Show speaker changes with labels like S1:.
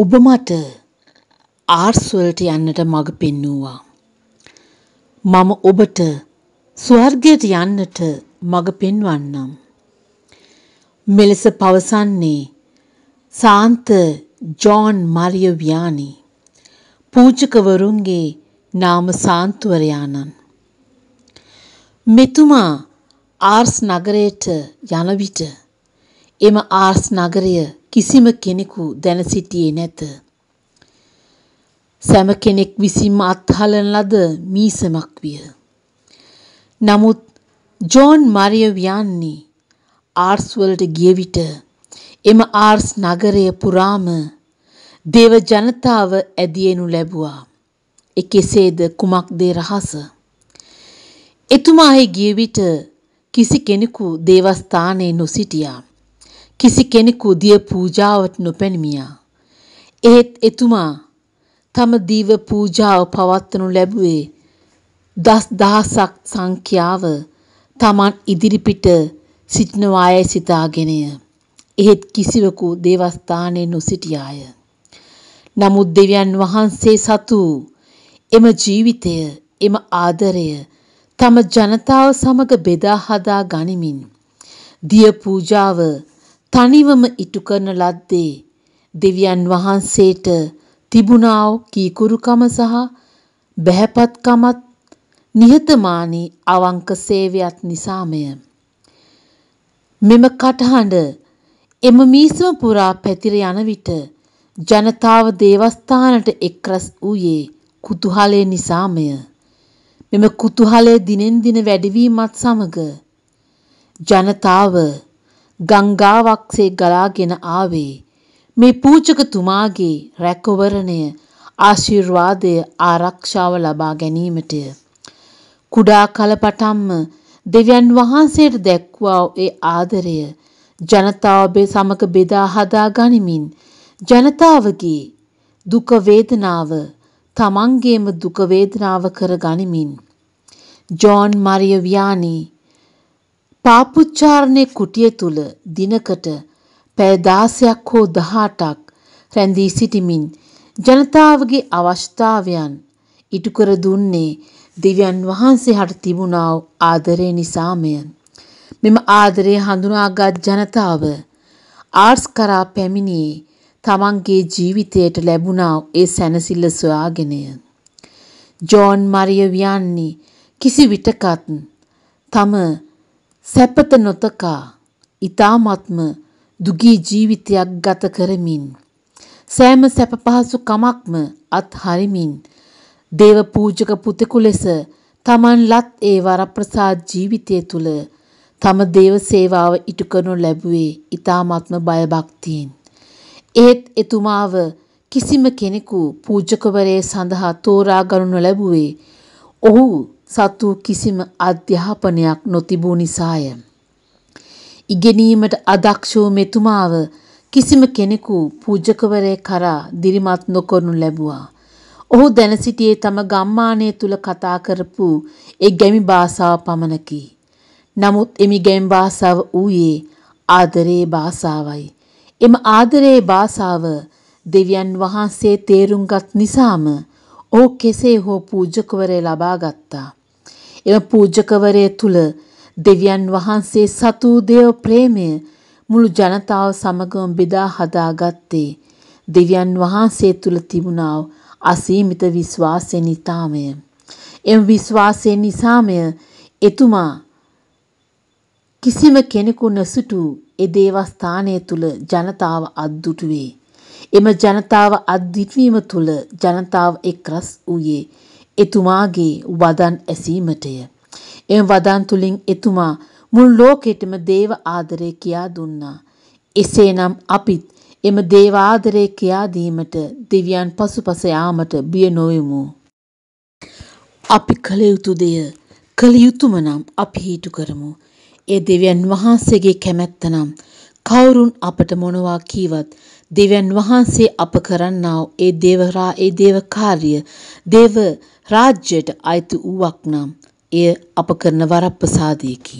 S1: ඔබ මට ආර්ස්වලට යන්නට මඟ පෙන්වූවා. මම ඔබට ස්වර්ගයට යන්නට මඟ පෙන්වන්නම්. මෙලෙස පවසන්නේ සාන්ත ජෝන් මරිය ව්‍යානි පූජකවරුන්ගේ නාම සාන්තුවරයාණන්. මෙතුමා ආර්ස් නගරයට යන විට එම ආර්ස් නගරය කිසිම කෙනෙකු දැන සිටියේ නැත. සෑම කෙනෙක් විසින්ම අත්හලන ලද මීසමක් විය. නමුත් ජෝන් මරිය ව්‍යන්නේ ආර්ස් වලට ගිය විට එම ආර්ස් නගරය පුරාම දේව ජනතාව ඇදියෙනු ලැබුවා. ඒ කෙසේද කුමක්ද රහස? එතුමා එහි ගිය විට කිසි කෙනෙකු දේවස්ථානයේ නොසිටියා. කිසි කෙනෙකු දිය පූජාවට නොපැමිණියා. එහෙත් එතුමා තම දීව පූජාව පවත්වනු ලැබුවේ දස් දහසක් සංඛ්‍යාව තමන් ඉදිරිපිට සිටිනවා යයි සිතාගෙනය. එහෙත් කිසිවකු දේවස්ථානයේ නොසිටියාය. නමුත් දෙවියන් වහන්සේ සතු එම ජීවිතය, එම ආදරය තම ජනතාව සමග බෙදා හදා ගනිමින් දිය පූජාව තනිවම ඉටු කරන ලද්දේ දෙවියන් වහන්සේට තිබුණා වූ කීකුරුකම සහ බැහැපත්කමත් නිහතමානී අවංක සේවයක් නිසාමය. මෙම කටහඬ එම මීසම පුරා පැතිර යන විට ජනතාව දේවස්ථානට එක්රැස් වූයේ කුතුහලය නිසාමය. මෙම කුතුහලය දිනෙන් දින වැඩිවීමත් සමග ජනතාව ගංගාවක්සේ ගලාගෙන ආවේ මේ පූජකතුමාගේ රැකවරණය ආශිර්වාදය ආරක්ෂාව ලබා ගැනීමටය. කුඩා කල පටන්ම දෙවියන් වහන්සේට දැක්වා ඒ ආදරය ජනතාව සමග බෙදා හදා ගනිමින් ජනතාවගේ දුක වේදනාව තමන්ගේම දුක වේදනාව කර ගනිමින් ජෝන් මරිය ව්‍යානී පාපුච්චාරණය කුටිය තුළ දිනකට පැය දාසයක් හෝ දහටක් රැඳී සිටිමින් ජනතාවගේ අවශ්‍යතාවයන් ඉටුකර දුන්නේ දෙවියන් වහන්සේ හට තිබුණා වූ ආදරය නිසාමය. මෙම ආදරය හඳුනාගත් ජනතාව ආර්ස් කරා පැමිණියේ තමන්ගේ ජීවිතයට ලැබුණා ඒ සැනසිල්ල සොයාගෙනය. ජෝන් මරිය වියන්නේ කිසි විටකත් තම සැපත නොතකා ඊ타මත්ම දුගී ජීවිතයක් ගත කරමින් සෑම සැප පහසු කමක්ම අත්හරිමින් දේව පූජක පුතෙකු ලෙස තමන් ලත් ඒ වරප්‍රසාද ජීවිතය තුළ තම දේව සේවාව ඉටු කරනු ලැබුවේ ඊ타මත්ම බයභක්තියෙන් ඒත් එතුමාව කිසිම කෙනෙකු පූජකවරේ සඳහා තෝරා ගනු නොලැබුවේ ඔහු සතු කිසිම අධ්‍යාපනයක් නොතිබූ නිසාය. ඉගෙනීමට අදක්ෂෝ මෙතුමාව කිසිම කෙනෙකු පූජකවරය කරා දිරිමත් නොකරනු ලැබුවා. ඔහු දැන සිටියේ තම ගම්මානය තුල කතා කරපු ඒ ගැමි භාෂාව පමණකි. නමුත් එමි ගැමි භාෂාව ඌයේ ආදරේ භාෂාවයි. එම ආදරේ භාෂාව දෙවියන් වහන්සේ තේරුම්ගත් නිසාම ඔහු කෙසේ හෝ පූජකවරය ලබා ගත්තා. එම පූජකවරය තුල දෙවියන් වහන්සේ සතු දේව ප්‍රේමය මුළු ජනතාව සමගම බෙදා හදාගත්තේ දෙවියන් වහන්සේ තුල තිබුණා අසීමිත විශ්වාසය නිතාමය. එම විශ්වාසය නිසාමය එතුමා කිසිම කෙනෙකු නොසිටු ඒ දේවස්ථානය තුල ජනතාව අද්දුටුවේ. එම ජනතාව අද්දිටවීම තුල ජනතාව එක්රස් වූයේ. එතුමාගේ වදන් ඇසීමටය. එම වදන් තුලින් එතුමා මුළු ලෝකෙටම දේව ආදරය කියා දුන්නා. එසේනම් අපිත් එම දේව ආදරය කියා දීමට දෙවියන් පසුපස යාමට බිය නොවෙමු. අපි කළ යුතු දෙය කළ යුතුම නම් අපි හීතු කරමු. ඒ දෙවියන් වහන්සේගේ කැමැත්ත නම් කවුරුන් අපට මොනවා කීවත් දෙවියන් වහන්සේ අප කරන්නා ඒ දේවරා ඒ දේව කාර්ය දේව රාජ්‍යයට අයිති වූවක් නම් එය අප කරන වරප්‍රසාදයකි.